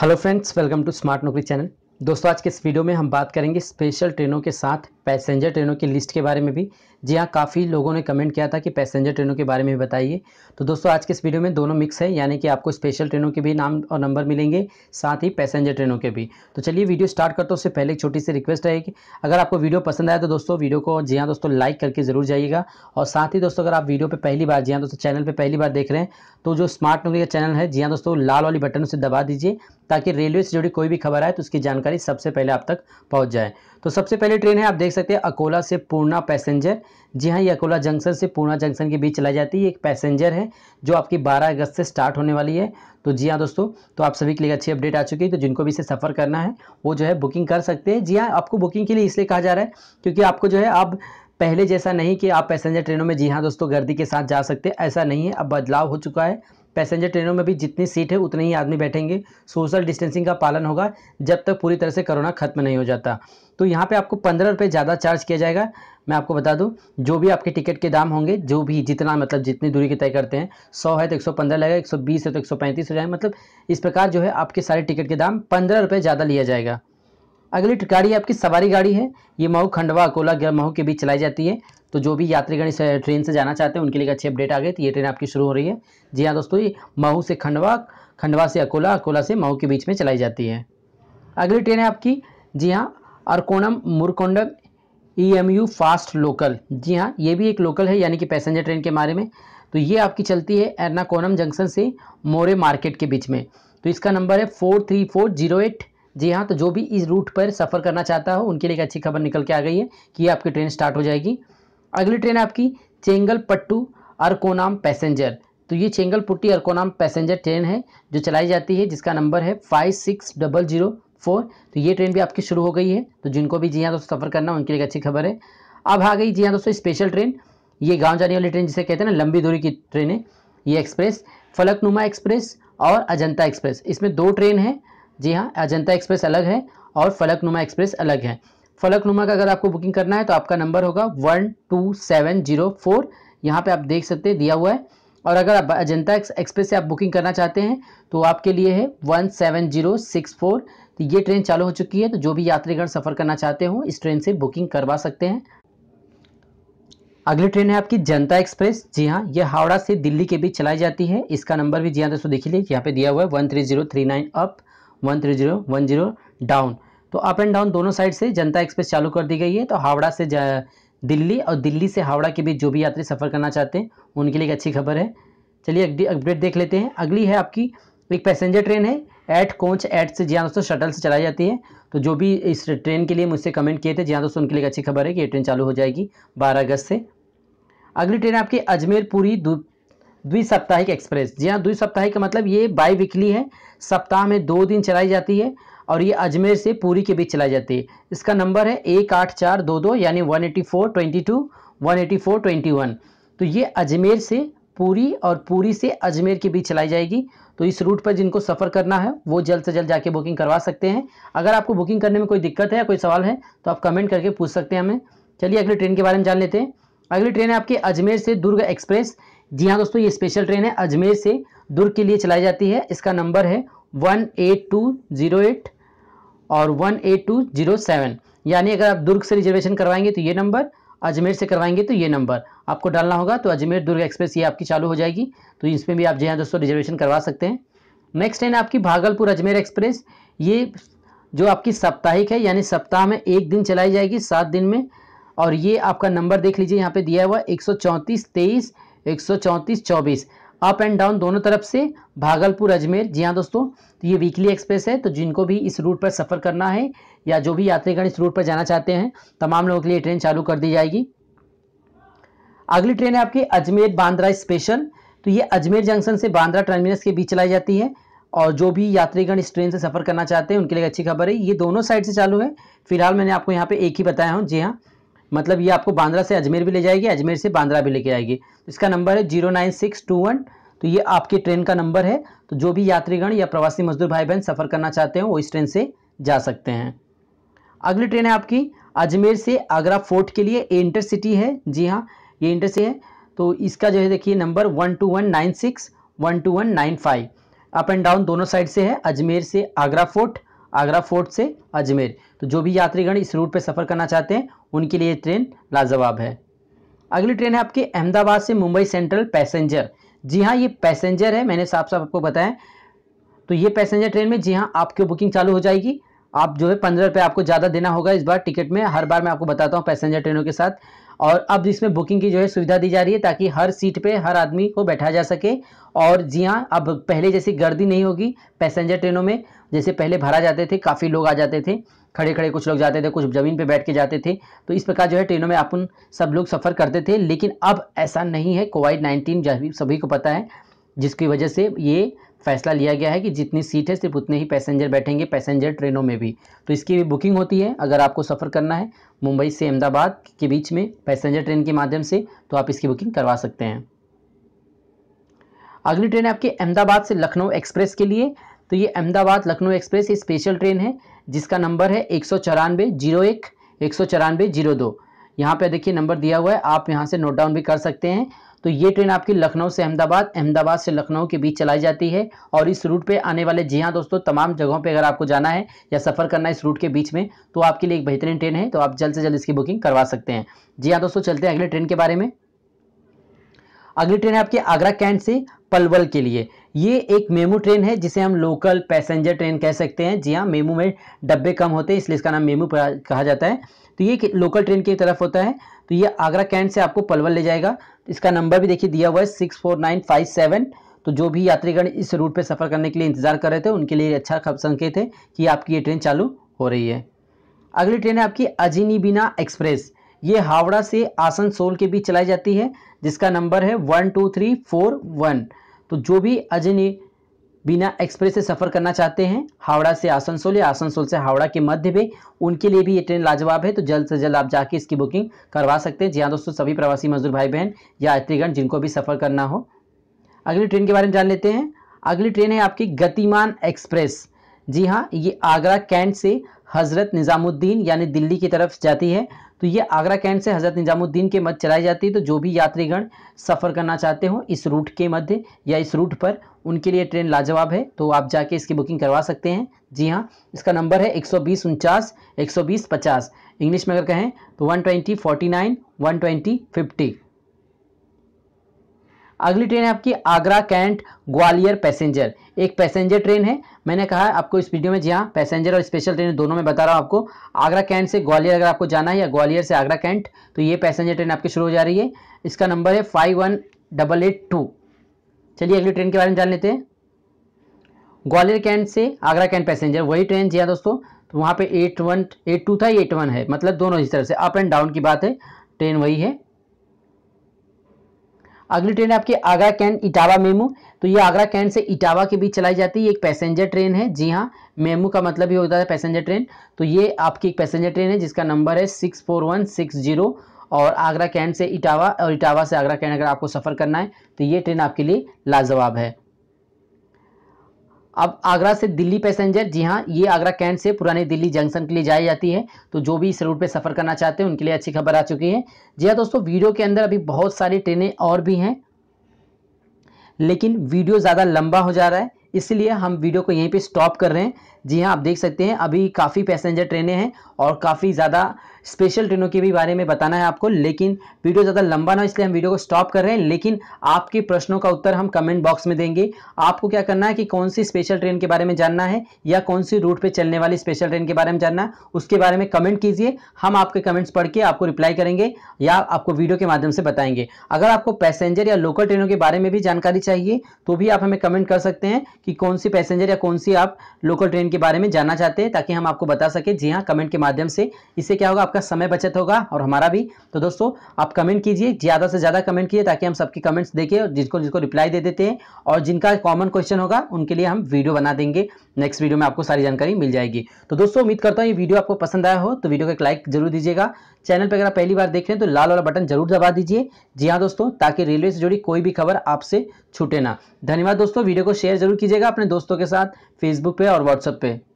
hello friends welcome to smart Naukri channel दोस्तों आज के इस वीडियो में हम बात करेंगे स्पेशल ट्रेनों के साथ पैसेंजर ट्रेनों की लिस्ट के बारे में भी जी हाँ काफ़ी लोगों ने कमेंट किया था कि पैसेंजर ट्रेनों के बारे में भी बताइए तो दोस्तों आज के इस वीडियो में दोनों मिक्स है यानी कि आपको स्पेशल ट्रेनों के भी नाम और नंबर मिलेंगे साथ ही पैसेंजर ट्रेनों के भी तो चलिए वीडियो स्टार्ट करते हो उससे पहले एक छोटी सी रिक्वेस्ट रहेगी अगर आपको वीडियो पसंद आया तो दोस्तों वीडियो को जी हाँ दोस्तों लाइक करके जरूर जाइएगा और साथ ही दोस्तों अगर आप वीडियो पर पहली बार जी हाँ दोस्तों चैनल पर पहली बार देख रहे हैं तो जो स्मार्ट नौकरी का चैनल है जी हाँ दोस्तों लाल वाली बटन उसे दबा दीजिए ताकि रेलवे से जुड़ी कोई भी खबर आए तो उसकी जानकारी सबसे पहले आप तक पहुँच जाए तो सबसे पहले ट्रेन है आप देख देख सकते हैं अकोला से पूर्णा पैसेंजर जी हाँ ये अकोला जंक्शन से पूर्णा जंक्शन के बीच चलाई जाती है एक पैसेंजर है जो आपकी 12 अगस्त से स्टार्ट होने वाली है तो जी हाँ दोस्तों तो आप सभी के लिए अच्छी अपडेट आ चुकी है तो जिनको भी इसे सफ़र करना है वो जो है बुकिंग कर सकते हैं जी हाँ आपको बुकिंग के लिए इसलिए कहा जा रहा है क्योंकि आपको जो है आप पहले जैसा नहीं कि आप पैसेंजर ट्रेनों में जी हाँ दोस्तों गर्दी के साथ जा सकते ऐसा नहीं है अब बदलाव हो चुका है पैसेंजर ट्रेनों में भी जितनी सीट है उतने ही आदमी बैठेंगे सोशल डिस्टेंसिंग का पालन होगा जब तक पूरी तरह से कोरोना खत्म नहीं हो जाता तो यहाँ पे आपको पंद्रह रुपये ज़्यादा चार्ज किया जाएगा मैं आपको बता दूँ जो भी आपके टिकट के दाम होंगे जो भी जितना मतलब जितनी दूरी के तय करते हैं सौ है तो एक सौ पंद्रह लगेगा एक सौ बीस है तो एक सौ पैंतीस हो जाएगा मतलब इस प्रकार जो है आपके सारे टिकट के दाम पंद्रह रुपये ज़्यादा लिया जाएगा अगली गाड़ी आपकी सवारी गाड़ी है ये मऊ खंडवा अकोला मऊ के बीच चलाई जाती है तो जो भी यात्रीगण इस ट्रेन से जाना चाहते हैं उनके लिए अच्छी अपडेट आ गई तो ये ट्रेन आपकी शुरू हो रही है जी हाँ दोस्तों ये मऊ से खंडवा खंडवा से अकोला अकोला से मऊ के बीच में चलाई जाती है अगली ट्रेन है आपकी जी हाँ Arakkonam Murkondam E M U fast local जी हाँ ये भी एक लोकल है यानी कि पैसेंजर ट्रेन के बारे में तो ये आपकी चलती है एर्नाकोनम जंक्शन से मोरे मार्केट के बीच में तो इसका नंबर है four three four zero eight जी हाँ तो जो भी इस रूट पर सफ़र करना चाहता हो उनके लिए एक अच्छी खबर निकल के आ गई है कि आपकी ट्रेन स्टार्ट हो जाएगी अगली ट्रेन आपकी चेंगलपट्टू अरकोनाम पैसेंजर तो ये पुट्टी अरकोनाम पैसेंजर ट्रेन है जो चलाई जाती है जिसका नंबर है five six double zero four तो ये ट्रेन भी आपकी शुरू हो गई है तो जिनको भी जी हाँ दोस्तों सफ़र करना उनके लिए अच्छी खबर है अब आ गई जी हाँ दोस्तों स्पेशल ट्रेन ये गाँव जाने वाली ट्रेन जिसे कहते हैं ना लंबी दूरी की ट्रेन है ये एक्सप्रेस फलकनुमा एक्सप्रेस और अजंता एक्सप्रेस इसमें दो ट्रेन है जी हाँ अजंता एक्सप्रेस अलग है और फलकनुमा एक्सप्रेस अलग है फलकनुमा का अगर आपको बुकिंग करना है तो आपका नंबर होगा one two seven zero four यहाँ पर आप देख सकते हैं दिया हुआ है और अगर आप अजंता एक्सप्रेस से आप बुकिंग करना चाहते हैं तो आपके लिए है one seven zero six four तो ये ट्रेन चालू हो चुकी है तो जो भी यात्रीगण सफ़र करना चाहते हो इस ट्रेन से बुकिंग करवा सकते हैं अगली ट्रेन है आपकी जनता एक्सप्रेस जी हाँ ये हावड़ा से दिल्ली के बीच चलाई जाती है इसका नंबर भी जी हाँ दोस्तों देख लीजिए यहाँ पे दिया हुआ है one three zero three nine up one three zero one zero down तो अप एंड डाउन दोनों साइड से जनता एक्सप्रेस चालू कर दी गई है तो हावड़ा से दिल्ली और दिल्ली से हावड़ा के बीच जो भी यात्री सफ़र करना चाहते हैं उनके लिए एक अच्छी खबर है चलिए अपडेट देख लेते हैं अगली है आपकी एक पैसेंजर ट्रेन है एट कोच एट से जी हाँ दोस्तों शटल से चलाई जाती है तो जो भी इस ट्रेन के लिए मुझसे कमेंट किए थे जी हाँ दोस्तों उनके लिए अच्छी खबर है कि ये ट्रेन चालू हो जाएगी बारह अगस्त से अगली ट्रेन आपकी अजमेर पूरी द्विसाप्ताहिक एक्सप्रेस जी हाँ द्विसाप्ताहिक का मतलब ये बाई वीकली है सप्ताह में दो दिन चलाई जाती है और ये अजमेर से पूरी के बीच चलाई जाती है इसका नंबर है एक आठ चार दो दो यानी one eighty four twenty two one eighty four twenty one तो ये अजमेर से पूरी और पूरी से अजमेर के बीच चलाई जाएगी तो इस रूट पर जिनको सफ़र करना है वो जल्द से जल्द जाके बुकिंग करवा सकते हैं अगर आपको बुकिंग करने में कोई दिक्कत है या कोई सवाल है तो आप कमेंट करके पूछ सकते हैं हमें चलिए अगली ट्रेन के बारे में जान लेते हैं अगली ट्रेन है आपकी अजमेर से दुर्ग एक्सप्रेस जी हाँ दोस्तों ये स्पेशल ट्रेन है अजमेर से दुर्ग के लिए चलाई जाती है इसका नंबर है one eight two zero eight और one eight two zero seven यानी अगर आप दुर्ग से रिजर्वेशन करवाएंगे तो ये नंबर अजमेर से करवाएंगे तो ये नंबर आपको डालना होगा तो अजमेर दुर्ग एक्सप्रेस ये आपकी चालू हो जाएगी तो इसमें भी आप जो है हाँ दोस्तों रिजर्वेशन करवा सकते हैं नेक्स्ट ट्रेन आपकी भागलपुर अजमेर एक्सप्रेस ये जो आपकी साप्ताहिक है यानी सप्ताह में एक दिन चलाई जाएगी सात दिन में और ये आपका नंबर देख लीजिए यहाँ पे दिया हुआ एक सौ चौंतीस तेईस एक सौ चौंतीस चौबीस अप एंड डाउन दोनों तरफ से भागलपुर अजमेर जी हाँ दोस्तों तो ये वीकली एक्सप्रेस है तो जिनको भी इस रूट पर सफ़र करना है या जो भी यात्रीगण इस रूट पर जाना चाहते हैं तमाम लोगों के लिए ट्रेन चालू कर दी जाएगी अगली ट्रेन है आपकी अजमेर बांद्रा स्पेशल तो ये अजमेर जंक्शन से बांद्रा टर्मिनस के बीच चलाई जाती है और जो भी यात्रीगण इस ट्रेन से सफ़र करना चाहते हैं उनके लिए अच्छी खबर है ये दोनों साइड से चालू है फिलहाल मैंने आपको यहाँ पे एक ही बताया हूँ जी हाँ मतलब ये आपको बांद्रा से अजमेर भी ले जाएगी अजमेर से बांद्रा भी लेके आएगी तो इसका नंबर है zero nine six two one तो ये आपकी ट्रेन का नंबर है तो जो भी यात्रीगण या प्रवासी मजदूर भाई बहन सफ़र करना चाहते हैं वो इस ट्रेन से जा सकते हैं अगली ट्रेन है आपकी अजमेर से आगरा फोर्ट के लिए ये इंटरसिटी है जी हाँ ये इंटरसिटी है तो इसका जो है देखिए number one two one nine six one two one nine five up and down दोनों साइड से है अजमेर से आगरा फोर्ट आगरा फोर्ट से अजमेर तो जो भी यात्रीगण इस रूट पर सफ़र करना चाहते हैं उनके लिए ट्रेन लाजवाब है अगली ट्रेन है आपके अहमदाबाद से मुंबई सेंट्रल पैसेंजर जी हाँ ये पैसेंजर है मैंने साफ साफ आपको बताया तो ये पैसेंजर ट्रेन में जी हाँ आपकी बुकिंग चालू हो जाएगी आप जो है पंद्रह रुपये आपको ज़्यादा देना होगा इस बार टिकट में हर बार मैं आपको बताता हूँ पैसेंजर ट्रेनों के साथ और अब इसमें बुकिंग की जो है सुविधा दी जा रही है ताकि हर सीट पे हर आदमी को बैठा जा सके और जी हाँ अब पहले जैसी गर्दी नहीं होगी पैसेंजर ट्रेनों में जैसे पहले भरा जाते थे काफ़ी लोग आ जाते थे खड़े खड़े कुछ लोग जाते थे कुछ ज़मीन पे बैठ के जाते थे तो इस प्रकार जो है ट्रेनों में अपन सब लोग सफ़र करते थे लेकिन अब ऐसा नहीं है कोविड नाइन्टीन सभी को पता है जिसकी वजह से ये फैसला लिया गया है कि जितनी सीट है सिर्फ उतने ही पैसेंजर बैठेंगे पैसेंजर ट्रेनों में भी तो इसकी भी बुकिंग होती है अगर आपको सफ़र करना है मुंबई से अहमदाबाद के बीच में पैसेंजर ट्रेन के माध्यम से तो आप इसकी बुकिंग करवा सकते हैं अगली ट्रेन है आपकी अहमदाबाद से लखनऊ एक्सप्रेस के लिए तो ये अहमदाबाद लखनऊ एक्सप्रेस ये स्पेशल ट्रेन है जिसका नंबर है एक सौ चौरानवे जीरो एक एक सौ चौरानवे जीरो दो यहाँ पे देखिए नंबर दिया हुआ है आप यहाँ से नोट डाउन भी कर सकते हैं तो ये ट्रेन आपकी लखनऊ से अहमदाबाद अहमदाबाद से लखनऊ के बीच चलाई जाती है और इस रूट पे आने वाले जी हाँ दोस्तों तमाम जगहों पे अगर आपको जाना है या सफ़र करना है इस रूट के बीच में तो आपके लिए एक बेहतरीन ट्रेन है तो आप जल्द से जल्द इसकी बुकिंग करवा सकते हैं जी हाँ दोस्तों चलते हैं अगले ट्रेन के बारे में अगली ट्रेन है आपकी आगरा कैंट से पलवल के लिए ये एक मेमू ट्रेन है जिसे हम लोकल पैसेंजर ट्रेन कह सकते हैं जी हाँ मेमू में डब्बे कम होते हैं इसलिए इसका नाम मेमू कहा जाता है तो ये लोकल ट्रेन की तरफ होता है तो ये आगरा कैंट से आपको पलवल ले जाएगा इसका नंबर भी देखिए दिया हुआ है six four nine five seven तो जो भी यात्रीगण इस रूट पर सफ़र करने के लिए इंतज़ार कर रहे थे उनके लिए अच्छा संकेत है कि आपकी ये ट्रेन चालू हो रही है अगली ट्रेन है आपकी बिना एक्सप्रेस ये हावड़ा से आसनसोल के बीच चलाई जाती है जिसका नंबर है one two three four one तो जो भी अजनी बिना एक्सप्रेस से सफ़र करना चाहते हैं हावड़ा से आसनसोल या आसनसोल से हावड़ा के मध्य में उनके लिए भी ये ट्रेन लाजवाब है तो जल्द से जल्द आप जाके इसकी बुकिंग करवा सकते हैं जी हाँ दोस्तों सभी प्रवासी मजदूर भाई बहन या यात्रीगण जिनको भी सफ़र करना हो अगली ट्रेन के बारे में जान लेते हैं अगली ट्रेन है आपकी गतिमान एक्सप्रेस जी हाँ ये आगरा कैंट से हज़रत निज़ामुद्दीन यानी दिल्ली की तरफ जाती है तो ये आगरा कैंट से हज़रत निज़ामुद्दीन के मध्य चलाई जाती है तो जो भी यात्रीगण सफ़र करना चाहते हो इस रूट के मध्य या इस रूट पर उनके लिए ट्रेन लाजवाब है तो आप जाके इसकी बुकिंग करवा सकते हैं जी हाँ इसका नंबर है एक सौ बीस उनचास एक सौ बीस पचास इंग्लिश में अगर कहें तो one twenty forty nine one twenty fifty अगली ट्रेन है आपकी आगरा कैंट ग्वालियर पैसेंजर एक पैसेंजर ट्रेन है मैंने कहा है आपको इस वीडियो में जी हाँ पैसेंजर और स्पेशल ट्रेन दोनों में बता रहा हूँ आपको आगरा कैंट से ग्वालियर अगर आपको जाना है या ग्वालियर से आगरा कैंट तो ये पैसेंजर ट्रेन आपकी शुरू हो जा रही है इसका नंबर है five one double eight two चलिए अगली ट्रेन के बारे में जान लेते हैं ग्वालियर कैंट से आगरा कैंट पैसेंजर वही ट्रेन जी हाँ दोस्तों तो वहाँ पे एट वन एट टू था एट वन है मतलब दोनों इस तरह से अप एंड डाउन की बात है ट्रेन वही है अगली ट्रेन है आपकी आगरा कैंट इटावा मेमू तो ये आगरा कैंट से इटावा के बीच चलाई जाती है एक पैसेंजर ट्रेन है जी हाँ मेमू का मतलब ही होता है पैसेंजर ट्रेन तो ये आपकी एक पैसेंजर ट्रेन है जिसका नंबर है six four one six zero और आगरा कैंट से इटावा और इटावा से आगरा कैंट अगर आपको सफ़र करना है तो ये ट्रेन आपके लिए लाजवाब है अब आगरा से दिल्ली पैसेंजर जी हाँ ये आगरा कैंट से पुराने दिल्ली जंक्शन के लिए जाई जाती है तो जो भी इस रूट पे सफ़र करना चाहते हैं उनके लिए अच्छी खबर आ चुकी है जी हाँ दोस्तों वीडियो के अंदर अभी बहुत सारी ट्रेनें और भी हैं लेकिन वीडियो ज़्यादा लंबा हो जा रहा है इसलिए हम वीडियो को यहीं पे स्टॉप कर रहे हैं जी हाँ आप देख सकते हैं अभी काफ़ी पैसेंजर ट्रेनें हैं और काफ़ी ज़्यादा स्पेशल ट्रेनों के भी बारे में बताना है आपको लेकिन वीडियो ज़्यादा लंबा ना इसलिए हम वीडियो को स्टॉप कर रहे हैं लेकिन आपके प्रश्नों का उत्तर हम कमेंट बॉक्स में देंगे आपको क्या करना है कि कौन सी स्पेशल ट्रेन के बारे में जानना है या कौन सी रूट पर चलने वाली स्पेशल ट्रेन के बारे में जानना है उसके बारे में कमेंट कीजिए हम आपके कमेंट्स पढ़ के आपको रिप्लाई करेंगे या आपको वीडियो के माध्यम से बताएंगे अगर आपको पैसेंजर या लोकल ट्रेनों के बारे में भी जानकारी चाहिए तो भी आप हमें कमेंट कर सकते हैं कि कौन सी पैसेंजर या कौन सी आप लोकल ट्रेन के बारे में जानना चाहते हैं ताकि हम आपको बता सके जी हाँ कमेंट के माध्यम से इससे क्या होगा आपका समय बचत होगा और हमारा भी तो दोस्तों आप कमेंट कीजिए ज़्यादा से ज़्यादा कमेंट कीजिए ताकि हम सबके कमेंट्स देखें और जिसको जिसको रिप्लाई दे देते हैं और जिनका कॉमन क्वेश्चन होगा उनके लिए हम वीडियो बना देंगे नेक्स्ट वीडियो में आपको सारी जानकारी मिल जाएगी तो दोस्तों उम्मीद करता हूँ ये वीडियो आपको पसंद आया हो तो वीडियो को एक लाइक जरूर दीजिएगा चैनल पर अगर आप पहली बार देख रहे हैं तो लाल वाला बटन जरूर दबा दीजिए जी हाँ दोस्तों ताकि रेलवे से जुड़ी कोई भी खबर आपसे छूटे ना धन्यवाद दोस्तों वीडियो को शेयर जरूर कीजिएगा अपने दोस्तों के साथ फेसबुक पे और व्हाट्सएप पे